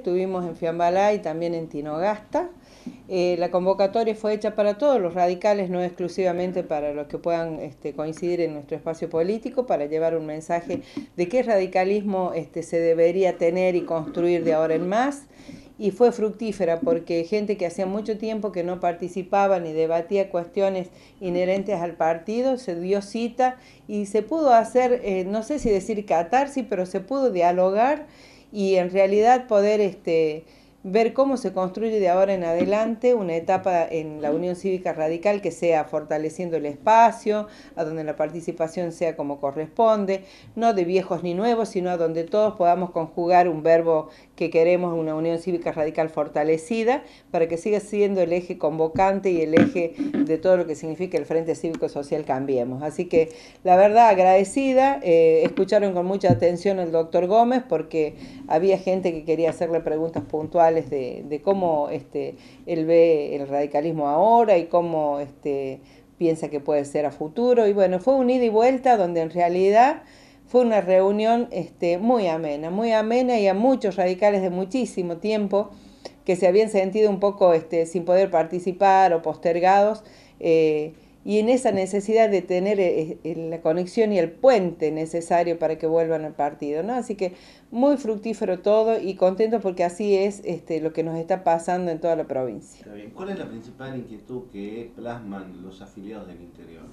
Estuvimos en Fiambalá y también en Tinogasta. Eh, la convocatoria fue hecha para todos los radicales, no exclusivamente para los que puedan este, coincidir en nuestro espacio político, para llevar un mensaje de qué radicalismo este, se debería tener y construir de ahora en más. Y fue fructífera porque gente que hacía mucho tiempo que no participaba ni debatía cuestiones inherentes al partido, se dio cita y se pudo hacer, eh, no sé si decir catarsis, pero se pudo dialogar y en realidad poder este, ver cómo se construye de ahora en adelante una etapa en la Unión Cívica Radical que sea fortaleciendo el espacio, a donde la participación sea como corresponde, no de viejos ni nuevos, sino a donde todos podamos conjugar un verbo que queremos una Unión Cívica Radical fortalecida para que siga siendo el eje convocante y el eje de todo lo que significa el Frente Cívico Social Cambiemos. Así que la verdad agradecida, eh, escucharon con mucha atención al doctor Gómez porque había gente que quería hacerle preguntas puntuales de, cómo este, él ve el radicalismo ahora y cómo... Este, piensa que puede ser a futuro. Y bueno, fue un ida y vuelta donde en realidad fue una reunión este, muy amena, muy amena y a muchos radicales de muchísimo tiempo que se habían sentido un poco este, sin poder participar o postergados. Eh, y en esa necesidad de tener eh, eh, la conexión y el puente necesario para que vuelvan al partido, ¿no? Así que muy fructífero todo y contento porque así es este, lo que nos está pasando en toda la provincia. ¿Cuál es la principal inquietud que plasman los afiliados del interior?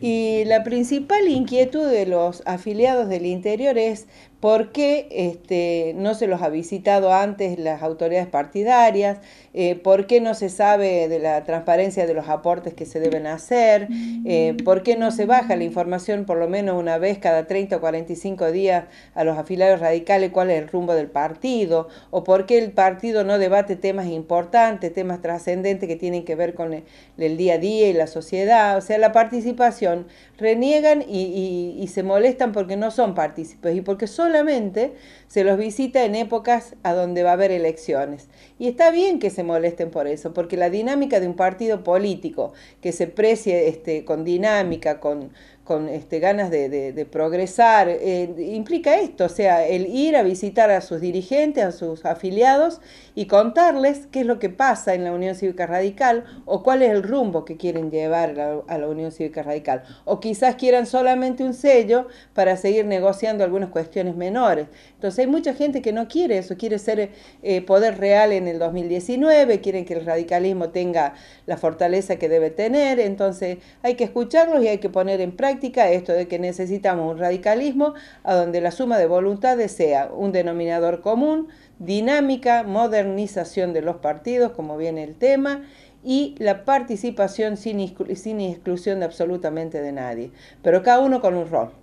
Y la principal inquietud de los afiliados del interior es ¿Por qué este, no se los ha visitado antes las autoridades partidarias? Eh, ¿Por qué no se sabe de la transparencia de los aportes que se deben hacer? Eh, mm. ¿Por qué no se baja la información por lo menos una vez cada 30 o 45 días a los afiliados radicales cuál es el rumbo del partido? ¿O por qué el partido no debate temas importantes, temas trascendentes que tienen que ver con el, día a día y la sociedad? O sea, la participación. Reniegan y, y se molestan porque no son partícipes y porque son solamente se los visita en épocas a donde va a haber elecciones. Y está bien que se molesten por eso, porque la dinámica de un partido político que se precie este, con dinámica, con, con este, ganas de, progresar. Eh, implica esto, o sea, el ir a visitar a sus dirigentes, a sus afiliados y contarles qué es lo que pasa en la Unión Cívica Radical o cuál es el rumbo que quieren llevar a la Unión Cívica Radical. O quizás quieran solamente un sello para seguir negociando algunas cuestiones menores. Entonces hay mucha gente que no quiere eso, quiere ser eh, poder real en el 2019, quieren que el radicalismo tenga la fortaleza que debe tener, entonces hay que escucharlos y hay que poner en práctica esto de que necesitamos un radicalismo a donde la suma de voluntades sea un denominador común, dinámica, modernización de los partidos, como viene el tema, y la participación sin, sin exclusión de absolutamente de nadie, pero cada uno con un rol.